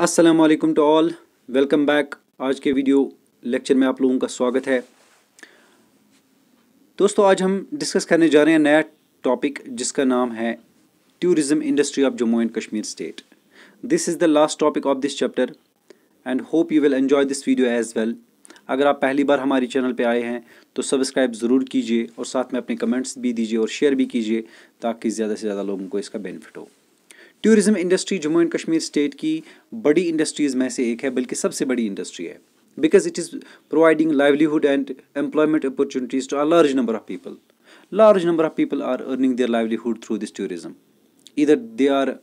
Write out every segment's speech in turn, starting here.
अस्सलाम वालेकुम to all welcome back आज के वीडियो लेक्चर में आप लोगों का स्वागत है दोस्तों आज हम डिस्कस करने जा रहे हैं नया टॉपिक जिसका नाम है tourism industry of Jammu and Kashmir state this is the last topic of this chapter and hope you will enjoy this video as well अगर आप पहली बार हमारे चैनल पर आए हैं तो सब्सक्राइब ज़रूर कीजिए और साथ में अपने कमेंट्स भी दीजिए और शेयर भी कीजिए ताकि ज़्यादा से ज़्यादा लोगों को इसका बेनिफिट हो tourism industry Jammu and Kashmir state की बड़ी इंडस्ट्रीज में से एक है बल्कि सबसे बड़ी इंडस्ट्री है because it is providing livelihood and employment opportunities to a large number of people large number of people are earning their livelihood through this tourism इधर they are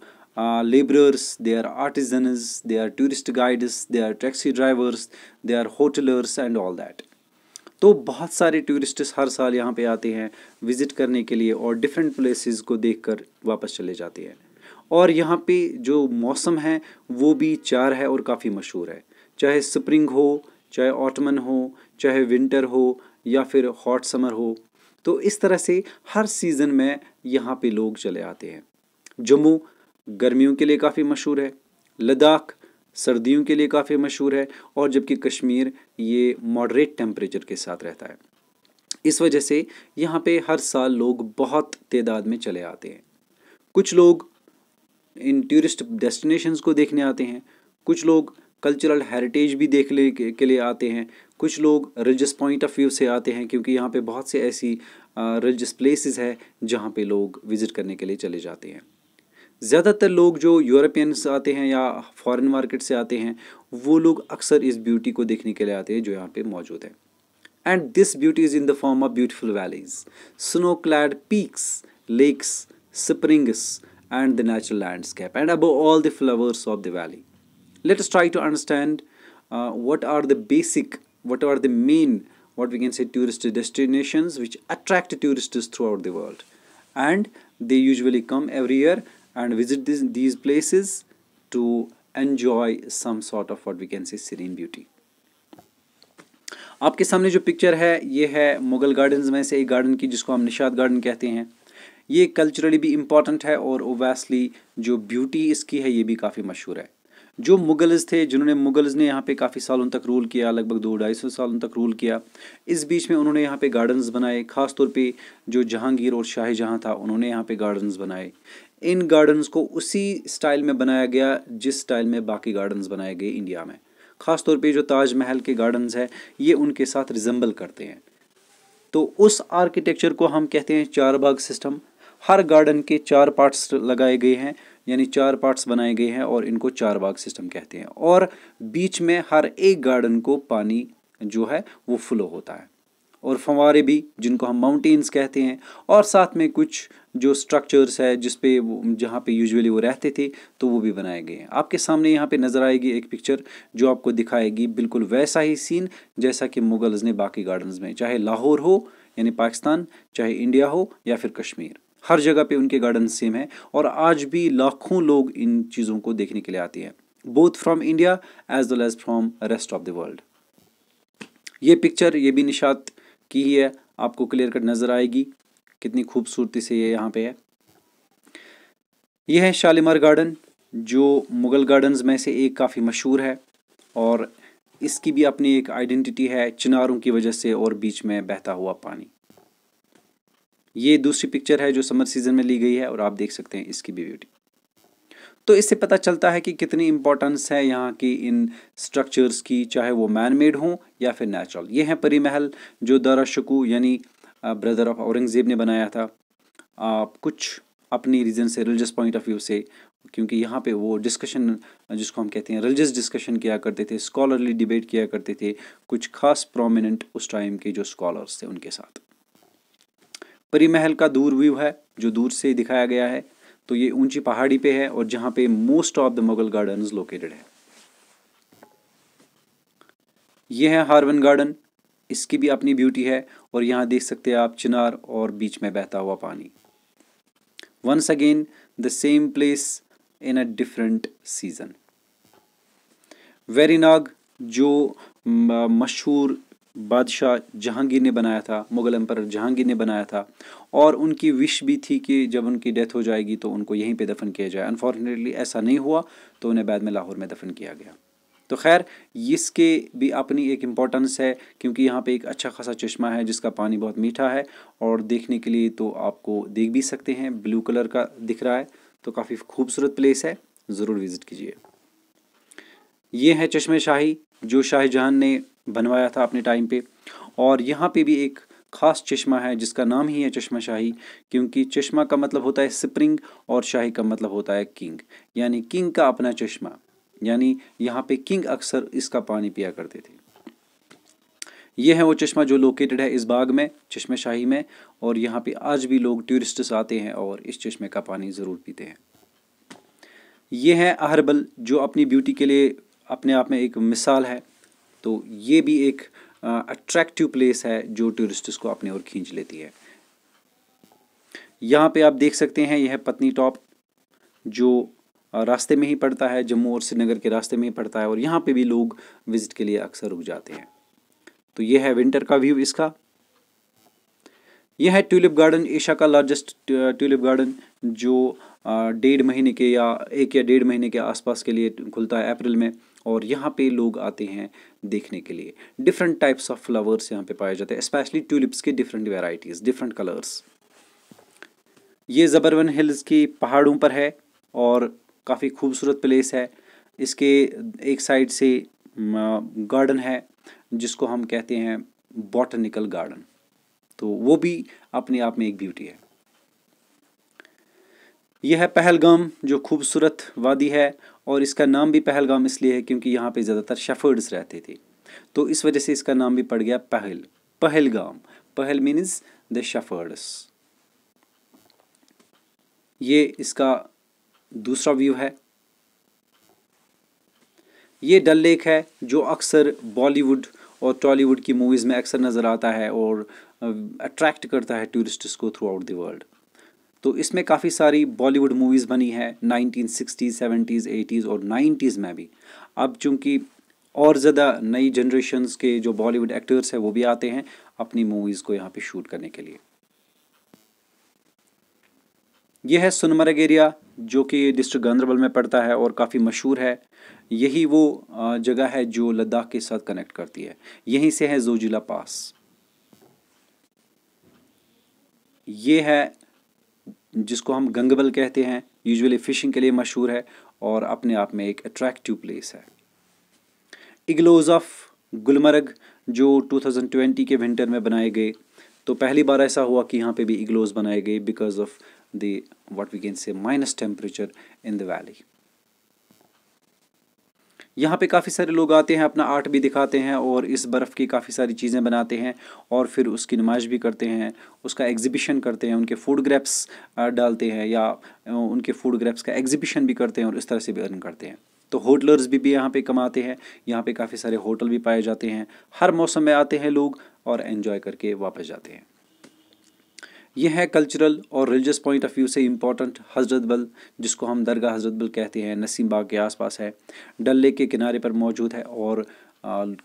labourers they are artisans they are tourist guides they are taxi drivers they are hoteliers and all that तो बहुत सारे tourist हर साल यहाँ पे आते हैं visit करने के लिए और डिफरेंट प्लेसेस को देखकर वापस चले जाते हैं और यहाँ पे जो मौसम है वो भी चार है और काफ़ी मशहूर है चाहे स्प्रिंग हो चाहे ऑटमन हो चाहे विंटर हो या फिर हॉट समर हो तो इस तरह से हर सीज़न में यहाँ पे लोग चले आते हैं जम्मू गर्मियों के लिए काफ़ी मशहूर है लद्दाख सर्दियों के लिए काफ़ी मशहूर है और जबकि कश्मीर ये मॉडरेट टेम्परेचर के साथ रहता है इस वजह से यहाँ पे हर साल लोग बहुत तदाद में चले आते हैं कुछ लोग इन टूरिस्ट डेस्टिनेशंस को देखने आते हैं कुछ लोग कल्चरल हेरिटेज भी देखने के, के लिए आते हैं कुछ लोग रिलीजस पॉइंट ऑफ व्यू से आते हैं क्योंकि यहाँ पे बहुत से ऐसी रिलीजस प्लेसेस है जहाँ पे लोग विज़िट करने के लिए चले जाते हैं ज़्यादातर लोग जो यूरोपियंस आते हैं या फॉरेन मार्केट से आते हैं वो लोग अक्सर इस ब्यूटी को देखने के लिए आते हैं जो यहाँ पे मौजूद है and this beauty is in the form of beautiful valleys snow clad peaks lakes springs and the natural landscape and above all the flowers of the valley. Let us try to understand uh, what are the basic, what are the main, what we can say tourist destinations which attract tourists throughout the world. And they usually come every year and visit this, these places to enjoy some sort of what we can say serene beauty. आपके सामने जो picture है ये है Mughal gardens में से एक garden की जिसको हम निषाद गार्डन कहते हैं ये कल्चरली भी इम्पॉर्टेंट है और ओवैसली जो ब्यूटी इसकी है ये भी काफ़ी मशहूर है जो मुगल्स थे जिन्होंने मुगल्स ने यहाँ पे काफ़ी सालों तक रूल किया लगभग दो ढाई सौ सालों तक रूल किया इस बीच में उन्होंने यहाँ पे गार्डन्स बनाए ख़ास तौर पे जो जहांगीर और शाहजहाँ था उन्होंने यहाँ पे गार्डन्स बनाए इन गार्डन्स को उसी स्टाइल में बनाया गया जिस स्टाइल में बाकी गार्डन्स बनाए गए इंडिया में ख़ास तौर पर जो ताजमहल के गार्डन्स हैं ये उनके साथ रिजम्बल करते हैं तो उस आर्किटेक्चर को हम कहते हैं चार सिस्टम हर गार्डन के चार पार्ट्स लगाए गए हैं यानी चार पार्ट्स बनाए गए हैं और इनको चार बाग सिस्टम कहते हैं और बीच में हर एक गार्डन को पानी जो है वो फ्लो होता है और फंवारे भी जिनको हम माउंटेन्स कहते हैं और साथ में कुछ जो स्ट्रक्चर्स है जिस पे जहाँ पे यूजुअली वो रहते थे तो वो भी बनाए गए हैं आपके सामने यहाँ पे नज़र आएगी एक पिक्चर जो आपको दिखाएगी बिल्कुल वैसा ही सीन जैसा कि मुगल्स ने बाकी गार्डन्स में चाहे लाहौर हो यानी पाकिस्तान चाहे इंडिया हो या फिर कश्मीर हर जगह पे उनके गार्डन सेम है और आज भी लाखों लोग इन चीज़ों को देखने के लिए आते हैं both from India as well as from rest of the world ये पिक्चर ये भी निशात की ही है आपको क्लियर कट नज़र आएगी कितनी खूबसूरती से ये यहाँ पे है यह है शालीमार गार्डन जो मुग़ल गार्डन्स में से एक काफ़ी मशहूर है और इसकी भी अपनी एक आइडेंटिटी है चिनारों की वजह से और बीच में बहता हुआ पानी ये दूसरी पिक्चर है जो समर सीजन में ली गई है और आप देख सकते हैं इसकी भी ब्यूटी तो इससे पता चलता है कि कितनी इंपॉर्टेंस है यहाँ की इन स्ट्रक्चर्स की चाहे वो मैन मेड हों या फिर नेचुरल ये हैं परी महल जो दारा शकू यानी ब्रदर ऑफ औरंगज़ेब ने बनाया था आप कुछ अपनी रीजन से रिलीजियस पॉइंट ऑफ व्यू से क्योंकि यहाँ पे वो डिस्कशन जिसको हम कहते हैं रिलीजियस डिस्कशन किया करते थे स्कॉलरली डिबेट किया करते थे कुछ खास प्रोमिनेंट उस टाइम के जो स्कॉलर्स थे उनके साथ परी महल का दूर व्यू है जो दूर से दिखाया गया है तो ये ऊंची पहाड़ी पे है और जहाँ पे most of the Mughal garden located है ये है हार्वन गार्डन इसकी भी अपनी ब्यूटी है और यहाँ देख सकते हैं आप चिनार और बीच में बहता हुआ पानी once again the same place in a different season Verinag जो मशहूर बादशाह जहांगीर ने बनाया था मुग़ल एम्पर जहांगीर ने बनाया था और उनकी विश भी थी कि जब उनकी डेथ हो जाएगी तो उनको यहीं पे दफन किया जाए अनफॉर्चुनेटली ऐसा नहीं हुआ तो उन्हें बाद में लाहौर में दफन किया गया तो खैर इसके भी अपनी एक इम्पॉर्टेंस है क्योंकि यहाँ पे एक अच्छा खासा चश्मा है जिसका पानी बहुत मीठा है और देखने के लिए तो आपको देख भी सकते हैं ब्लू कलर का दिख रहा है तो काफ़ी खूबसूरत प्लेस है ज़रूर विज़िट कीजिए ये है चश्मे शाही जो शाहजहान ने बनवाया था अपने टाइम पे और यहाँ पे भी एक ख़ास चश्मा है जिसका नाम ही है चश्मा शाही क्योंकि चश्मा का मतलब होता है स्प्रिंग और शाही का मतलब होता है किंग यानी किंग का अपना चश्मा यानी यहाँ पे किंग अक्सर इसका पानी पिया करते थे यह है वो चश्मा जो लोकेटेड है इस बाग में चश्मे शाही में और यहाँ पे आज भी लोग टूरिस्ट्स आते हैं और इस चश्मे का पानी ज़रूर पीते हैं ये है अहरबल जो अपनी ब्यूटी के लिए अपने आप में एक मिसाल है तो ये भी एक अट्रैक्टिव प्लेस है जो टूरिस्ट्स को अपने ओर खींच लेती है यहाँ पे आप देख सकते हैं यह है पत्नी टॉप जो रास्ते में ही पड़ता है जम्मू और श्रीनगर के रास्ते में ही पड़ता है और यहाँ पे भी लोग विज़िट के लिए अक्सर रुक जाते हैं तो यह है विंटर का व्यू इसका यह है ट्यूलिप गार्डन एशिया का लार्जेस्ट ट्यूलिप गार्डन जो डेढ़ महीने के या एक या डेढ़ महीने के आसपास के लिए खुलता है अप्रैल में और यहाँ पे लोग आते हैं देखने के लिए डिफरेंट टाइप्स ऑफ फ्लावर्स यहाँ पे पाए जाते हैं स्पेशली ट्यूलिप्स के डिफरेंट वेराइटीज़ डिफरेंट कलर्स ये ज़बरवन हिल्स की पहाड़ों पर है और काफ़ी खूबसूरत प्लेस है इसके एक साइड से गार्डन है जिसको हम कहते हैं बॉटनिकल गार्डन तो वो भी अपने आप में एक ब्यूटी है यह है पहलगाम जो खूबसूरत वादी है और इसका नाम भी पहलगाम इसलिए है क्योंकि यहाँ पे ज़्यादातर शेफर्ड्स रहते थे तो इस वजह से इसका नाम भी पड़ गया पहल पहलगाम पहल मीन्स द शेफर्ड्स ये इसका दूसरा व्यू है ये डल लेक है जो अक्सर बॉलीवुड और टॉलीवुड की मूवीज़ में अक्सर नज़र आता है और अट्रैक्ट करता है टूरिस्ट्स को थ्रू आउट द वर्ल्ड तो इसमें काफ़ी सारी बॉलीवुड मूवीज़ बनी है नाइनटीन सिक्सटीज़ सेवेंटीज़ एटीज़ और नाइन्टीज़ में भी अब चूँकि और ज़्यादा नई जनरेशन्स के जो बॉलीवुड एक्टर्स हैं वो भी आते हैं अपनी मूवीज़ को यहाँ पे शूट करने के लिए यह है सोनमर्ग एरिया जो कि डिस्ट्रिक्ट गांधरबल में पड़ता है और काफ़ी मशहूर है यही वो जगह है जो लद्दाख के साथ कनेक्ट करती है यहीं से है जोजिला पास ये है जिसको हम गंगबल कहते हैं यूजुअली फ़िशिंग के लिए मशहूर है और अपने आप में एक अट्रैक्टिव प्लेस है इग्लोज ऑफ गुलमर्ग जो 2020 के विंटर में बनाए गए तो पहली बार ऐसा हुआ कि यहाँ पे भी इग्लोज बनाए गए because of the what we can say minus temperature in the valley यहाँ पे काफ़ी सारे लोग आते हैं अपना आर्ट भी दिखाते हैं और इस बर्फ़ की काफ़ी सारी चीज़ें बनाते हैं और फिर उसकी नुमाइश भी करते हैं उसका एग्ज़िबिशन करते हैं उनके फूड ग्रेप्स डालते हैं या उनके फूड ग्रेप्स का एग्ज़िबिशन भी करते हैं और इस तरह से भी अर्न करते हैं तो होटलर्स भी भी यहाँ पे कमाते हैं यहाँ पे काफ़ी सारे होटल भी पाए जाते हैं हर मौसम में आते हैं लोग और इन्जॉय करके वापस जाते हैं ये है कल्चरल और रिलीजियस पॉइंट ऑफ व्यू से इम्पॉर्टेंट हज़रत बल जिसको हम दरगाह हज़रत बल कहते हैं नसीम बाग के आसपास है डल लेक के किनारे पर मौजूद है और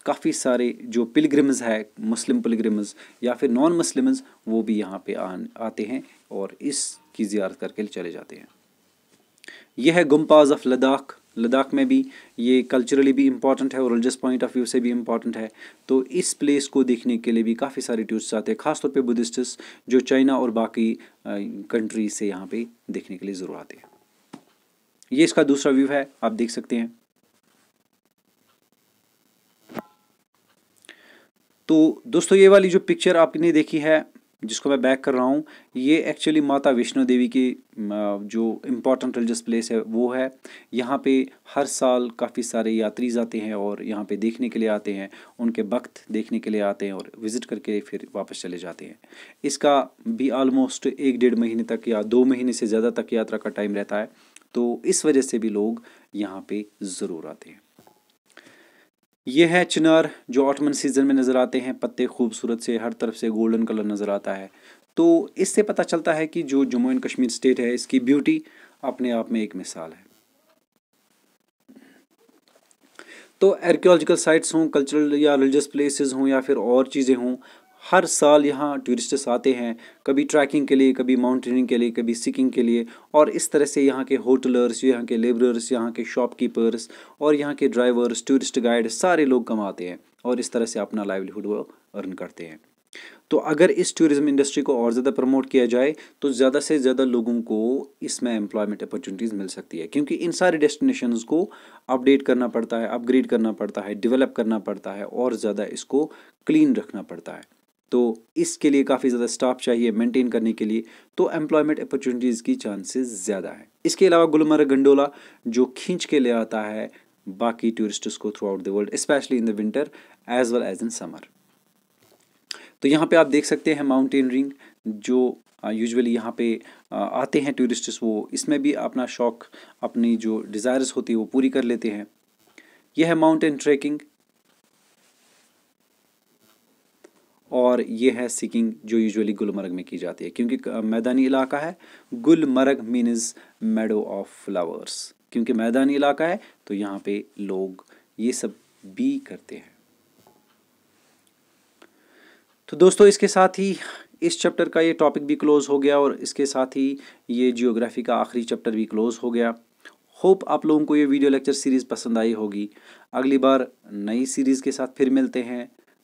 काफ़ी सारे जो पिलग्रम्स है मुस्लिम पिलग्रम्स या फिर नॉन मुस्लिम्स वो भी यहाँ पे आ, आते हैं और इसकी ज़्यारत करके चले जाते हैं यह है गुम्पाज ऑफ लद्दाख लद्दाख में भी ये कल्चरली भी इम्पॉर्टेंट है और रिलीजियस पॉइंट ऑफ व्यू से भी इम्पॉर्टेंट है तो इस प्लेस को देखने के लिए भी काफ़ी सारे टूरिस्ट आते हैं खासतौर पर बुद्धिस्ट जो चाइना और बाकी कंट्री से यहाँ पे देखने के लिए ज़रूर आते हैं ये इसका दूसरा व्यू है आप देख सकते हैं तो दोस्तों ये वाली जो पिक्चर आपने देखी है जिसको मैं बैक कर रहा हूँ ये एक्चुअली माता वैष्णो देवी की जो इम्पोर्टेंट रिलीजस प्लेस है वो है यहाँ पे हर साल काफ़ी सारे यात्री आते हैं और यहाँ पे देखने के लिए आते हैं उनके वक्त देखने के लिए आते हैं और विज़िट करके फिर वापस चले जाते हैं इसका भी आलमोस्ट एक डेढ़ महीने तक या दो महीने से ज़्यादा तक यात्रा का टाइम रहता है तो इस वजह से भी लोग यहाँ पर ज़रूर आते हैं ये है चिनार जो ऑटमन सीजन में नज़र आते हैं पत्ते खूबसूरत से हर तरफ से गोल्डन कलर नज़र आता है तो इससे पता चलता है कि जो जम्मू एंड कश्मीर स्टेट है इसकी ब्यूटी अपने आप में एक मिसाल है तो आर्कियोलॉजिकल साइट्स हों कल्चरल या रिलीजस प्लेसेस हों या फिर और चीज़ें हों हर साल यहाँ टूरिस्ट्स आते हैं कभी ट्रैकिंग के लिए कभी माउंटेनिंग के लिए कभी सिकिंग के लिए और इस तरह से यहाँ के होटलर्स यहाँ के लेबरर्स यहाँ के शॉपकीपर्स और यहाँ के ड्राइवर्स टूरिस्ट गाइड सारे लोग कमाते हैं और इस तरह से अपना लाइवलीहुड वो अर्न करते हैं तो अगर इस टूरिज़्म इंडस्ट्री को और ज़्यादा प्रमोट किया जाए तो ज़्यादा से ज़्यादा लोगों को इसमें एम्प्लॉयमेंट अपॉर्चुनिटीज़ मिल सकती है क्योंकि इन सारे डेस्टिनेशंस को अपडेट करना पड़ता है अपग्रेड करना पड़ता है डेवलप करना पड़ता है और ज़्यादा इसको क्लीन रखना पड़ता है तो इसके लिए काफ़ी ज़्यादा स्टाफ चाहिए मेंटेन करने के लिए तो एम्प्लॉयमेंट अपॉर्चुनिटीज़ की चांसेस ज़्यादा है इसके अलावा गुलमर्ग गंडोला जो खींच के ले आता है बाकी टूरिस्ट्स को throughout the world specially in the winter as well as in summer तो यहाँ पे आप देख सकते हैं माउंटेनरिंग जो यूजुअली यहाँ पे आते हैं टूरिस्ट्स वो इसमें भी अपना शौक अपनी जो डिज़ायर्स होती है वो पूरी कर लेते हैं यह है माउंटेन ट्रैकिंग और ये है सिकिंग जो यूजुअली गुलमर्ग में की जाती है क्योंकि मैदानी इलाका है Gulmarg means meadow of flowers क्योंकि मैदानी इलाका है तो यहाँ पे लोग ये सब भी करते हैं तो दोस्तों इसके साथ ही इस चैप्टर का ये टॉपिक भी क्लोज़ हो गया और इसके साथ ही ये जियोग्राफी का आखिरी चैप्टर भी क्लोज़ हो गया होप आप लोगों को ये वीडियो लेक्चर सीरीज़ पसंद आई होगी अगली बार नई सीरीज़ के साथ फिर मिलते हैं